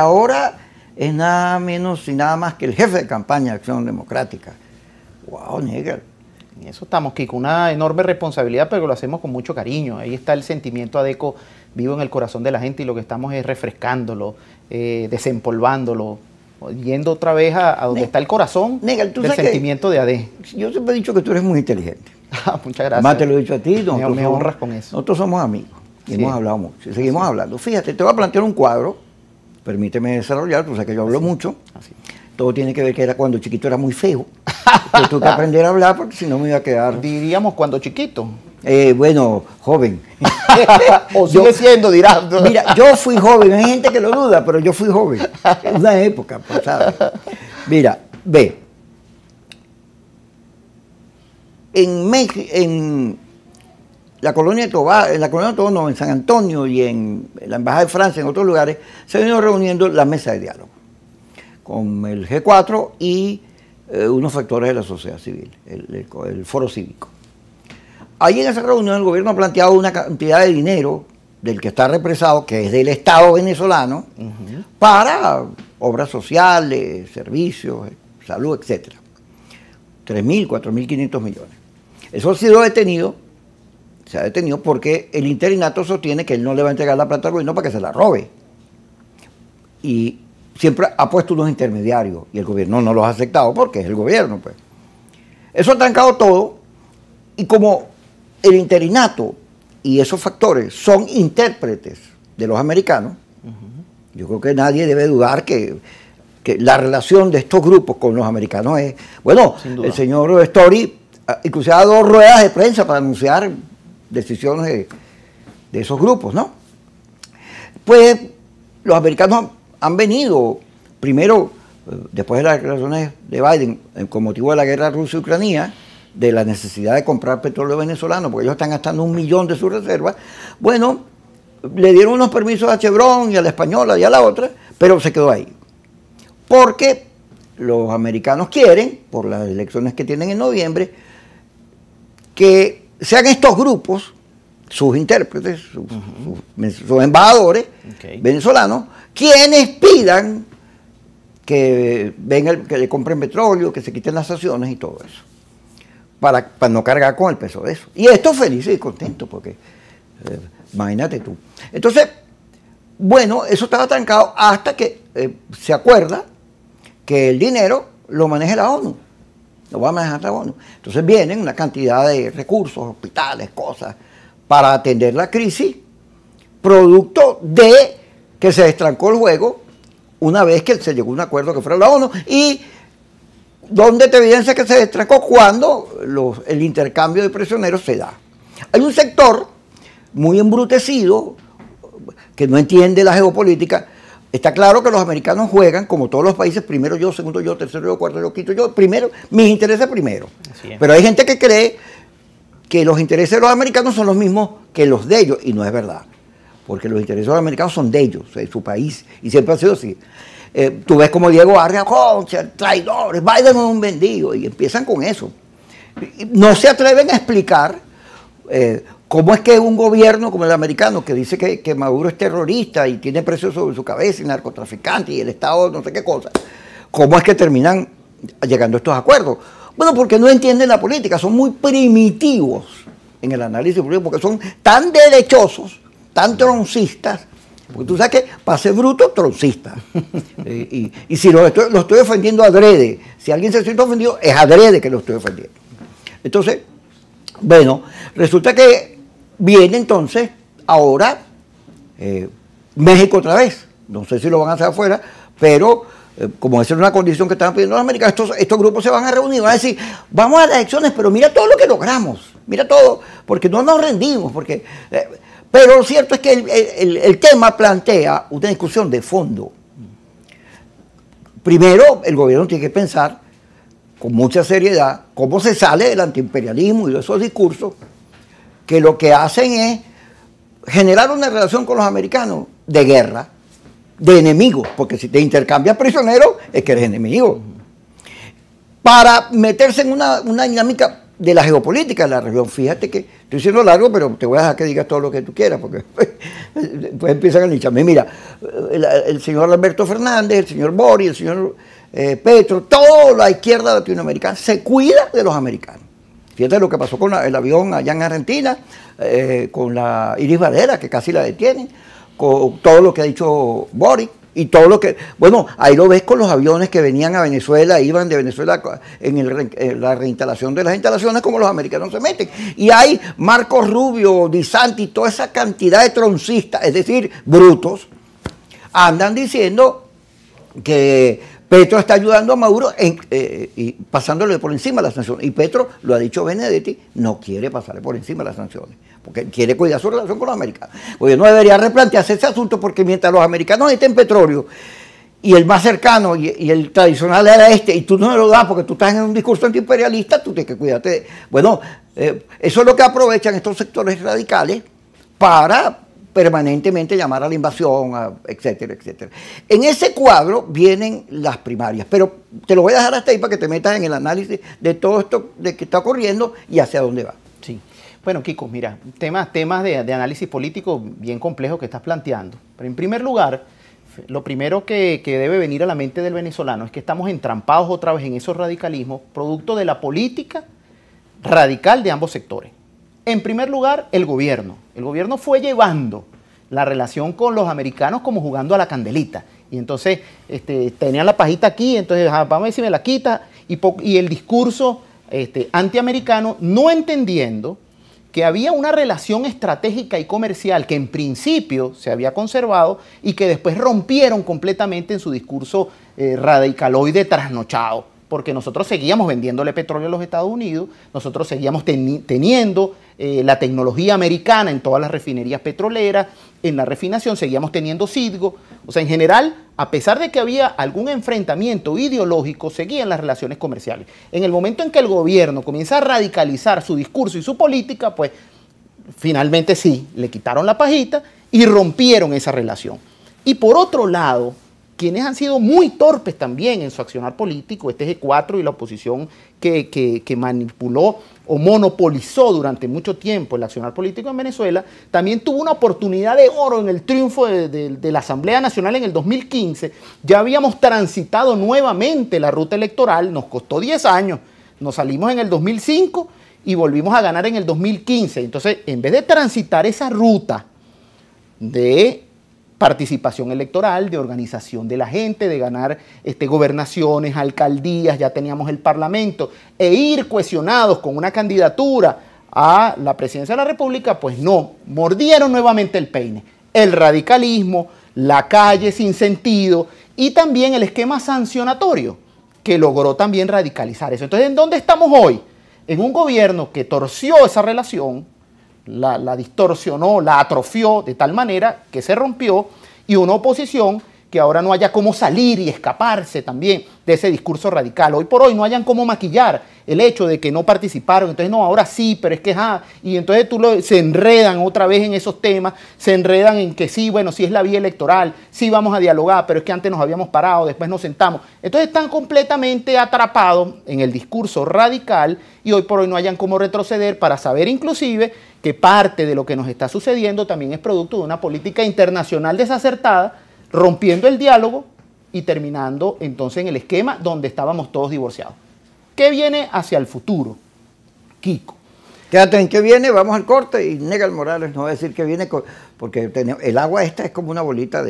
ahora es nada menos y nada más que el jefe de campaña de Acción Democrática. ¡Wow, nigga! En eso estamos, Kiko. Una enorme responsabilidad, pero lo hacemos con mucho cariño. Ahí está el sentimiento adeco vivo en el corazón de la gente y lo que estamos es refrescándolo, eh, desempolvándolo, yendo otra vez a, donde está el corazón ¿tú del sentimiento de AD. Yo siempre he dicho que tú eres muy inteligente. Ah, muchas gracias. Más te lo he dicho a ti. Me, me honras con eso. Nosotros somos amigos y hemos hablado Seguimos hablando. Fíjate, te voy a plantear un cuadro permíteme desarrollar, porque que yo hablo mucho. Todo tiene que ver que era cuando chiquito era muy feo. Yo tuve que aprender a hablar porque si no me iba a quedar. Diríamos cuando chiquito. Eh, bueno, joven. o sigue siendo, dirás. mira, yo fui joven, hay gente que lo duda, pero yo fui joven. Una época pasada. Pues, mira, ve. En, México, en la colonia de en la colonia de Tobá, en San Antonio y en la Embajada de Francia, en otros lugares, se han ido reuniendo la mesa de diálogo con el G4 y eh, unos factores de la sociedad civil, el, foro cívico. Ahí en esa reunión el gobierno ha planteado una cantidad de dinero del que está represado, que es del Estado venezolano, para obras sociales, servicios, salud, etc. 3.000, 4.500 millones. Eso ha sido detenido se ha detenido porque el interinato sostiene que él no le va a entregar la planta al gobierno para que se la robe. Y siempre ha puesto unos intermediarios y el gobierno no los ha aceptado porque es el gobierno. Pues. Eso ha trancado todo y como el interinato y esos factores son intérpretes de los americanos, yo creo que nadie debe dudar que, que, la relación de estos grupos con los americanos es, bueno, el señor Story incluso ha dado ruedas de prensa para anunciar decisiones de, esos grupos, ¿no? Pues los americanos han venido, primero, eh, después de las declaraciones de Biden, eh, con motivo de la guerra Rusia-Ucrania, de la necesidad de comprar petróleo venezolano, porque ellos están gastando un millón de sus reservas, bueno, le dieron unos permisos a Chevron y a la española y a la otra, pero se quedó ahí. Porque los americanos quieren, por las elecciones que tienen en noviembre, que sean estos grupos, sus intérpretes, sus, embajadores venezolanos, quienes pidan que, que le compren petróleo, que se quiten las sanciones y todo eso, para, no cargar con el peso de eso. Y esto feliz y contento, porque eh, imagínate tú. Entonces, bueno, eso estaba trancado hasta que eh, se acuerda que el dinero lo maneja la ONU no va a manejar Entonces vienen una cantidad de recursos, hospitales, cosas, para atender la crisis, producto de que se destrancó el juego una vez que se llegó a un acuerdo que fuera la ONU y donde te evidencia que se destrancó cuando el intercambio de prisioneros se da. Hay un sector muy embrutecido que no entiende la geopolítica, Está claro que los americanos juegan, como todos los países, primero yo, segundo yo, tercero yo, cuarto yo, quinto yo, primero, mis intereses primero. Pero hay gente que cree que los intereses de los americanos son los mismos que los de ellos, y no es verdad, porque los intereses de los americanos son de ellos, de su país, y siempre ha sido así. Eh, tú ves como Diego Arria, concha, traidores, Biden es un vendido, y empiezan con eso. No se atreven a explicar eh, ¿Cómo es que un gobierno como el americano, que dice que, Maduro es terrorista y tiene precios sobre su cabeza y narcotraficante y el Estado no sé qué cosa, cómo es que terminan llegando a estos acuerdos? Bueno, porque no entienden la política, son muy primitivos en el análisis político, porque son tan derechosos, tan troncistas, porque tú sabes que pase bruto, troncista. Eh, y, si lo estoy, defendiendo ofendiendo adrede, si alguien se siente ofendido, es adrede que lo estoy ofendiendo. Entonces, bueno, resulta que viene entonces ahora eh, México otra vez. No sé si lo van a hacer afuera, pero eh, como esa es una condición que están pidiendo los americanos, estos, estos grupos se van a reunir, van a decir, vamos a las elecciones, pero mira todo lo que logramos, mira todo, porque no nos rendimos, porque... Eh, pero lo cierto es que el, el tema plantea una discusión de fondo. Primero, el gobierno tiene que pensar con mucha seriedad cómo se sale del antiimperialismo y de esos discursos que lo que hacen es generar una relación con los americanos de guerra, de enemigos, porque si te intercambias prisioneros es que eres enemigo, para meterse en una, dinámica de la geopolítica de la región. Fíjate que estoy diciendo largo, pero te voy a dejar que digas todo lo que tú quieras, porque después pues empiezan a nicharme. Mira, el, señor Alberto Fernández, el señor Bori, el señor eh, Petro, toda la izquierda latinoamericana se cuida de los americanos. Fíjate lo que pasó con el avión allá en Argentina, eh, con la Iris Valera, que casi la detienen, con todo lo que ha dicho Boric. Y todo lo que, bueno, ahí lo ves con los aviones que venían a Venezuela, iban de Venezuela en, eh, la reinstalación de las instalaciones, como los americanos se meten. Y hay Marcos Rubio, Di Santi, toda esa cantidad de troncistas, es decir, brutos, andan diciendo que Petro está ayudando a Maduro eh, y pasándole por encima las sanciones. Y Petro, lo ha dicho Benedetti, no quiere pasarle por encima las sanciones, porque quiere cuidar su relación con América. americanos. Oye, no debería replantearse ese asunto porque mientras los americanos estén petróleo y el más cercano y, el tradicional era este, y tú no lo das porque tú estás en un discurso antiimperialista, tú tienes que cuidarte. Bueno, eh, eso es lo que aprovechan estos sectores radicales para permanentemente llamar a la invasión, etcétera, etcétera. En ese cuadro vienen las primarias, pero te lo voy a dejar hasta ahí para que te metas en el análisis de todo esto de que está ocurriendo y hacia dónde va. Sí. Bueno, Kiko, mira, temas, temas de, análisis político bien complejos que estás planteando. Pero en primer lugar, lo primero que, que, debe venir a la mente del venezolano es que estamos entrampados otra vez en esos radicalismos, producto de la política radical de ambos sectores. En primer lugar, el gobierno. El gobierno fue llevando la relación con los americanos como jugando a la candelita. Y entonces este, tenía la pajita aquí, entonces ah, vamos a ver si me la quita. Y, el discurso este, antiamericano, no entendiendo que había una relación estratégica y comercial que en principio se había conservado y que después rompieron completamente en su discurso eh, radicaloide trasnochado porque nosotros seguíamos vendiéndole petróleo a los Estados Unidos, nosotros seguíamos teniendo eh, la tecnología americana en todas las refinerías petroleras, en la refinación seguíamos teniendo Sidgo. o sea, en general, a pesar de que había algún enfrentamiento ideológico, seguían las relaciones comerciales. En el momento en que el gobierno comienza a radicalizar su discurso y su política, pues finalmente sí, le quitaron la pajita y rompieron esa relación. Y por otro lado, quienes han sido muy torpes también en su accionar político, este G4 e y la oposición que, manipuló o monopolizó durante mucho tiempo el accionar político en Venezuela, también tuvo una oportunidad de oro en el triunfo de, la Asamblea Nacional en el 2015. Ya habíamos transitado nuevamente la ruta electoral, nos costó 10 años, nos salimos en el 2005 y volvimos a ganar en el 2015. Entonces, en vez de transitar esa ruta de participación electoral, de organización de la gente, de ganar este, gobernaciones, alcaldías, ya teníamos el Parlamento, e ir cuestionados con una candidatura a la presidencia de la República, pues no, mordieron nuevamente el peine. El radicalismo, la calle sin sentido y también el esquema sancionatorio que logró también radicalizar eso. Entonces, ¿en dónde estamos hoy? En un gobierno que torció esa relación, la, distorsionó, la atrofió de tal manera que se rompió y una oposición que ahora no haya cómo salir y escaparse también de ese discurso radical. Hoy por hoy no hayan cómo maquillar el hecho de que no participaron. Entonces, no, ahora sí, pero es que, ah, y entonces tú se enredan otra vez en esos temas, se enredan en que sí, bueno, sí es la vía electoral, sí vamos a dialogar, pero es que antes nos habíamos parado, después nos sentamos. Entonces están completamente atrapados en el discurso radical y hoy por hoy no hayan cómo retroceder para saber inclusive que parte de lo que nos está sucediendo también es producto de una política internacional desacertada rompiendo el diálogo y terminando entonces en el esquema donde estábamos todos divorciados. ¿Qué viene hacia el futuro, Kiko? Quédate en qué viene, vamos al corte y el Morales no va a decir que viene, porque el agua esta es como una bolita de...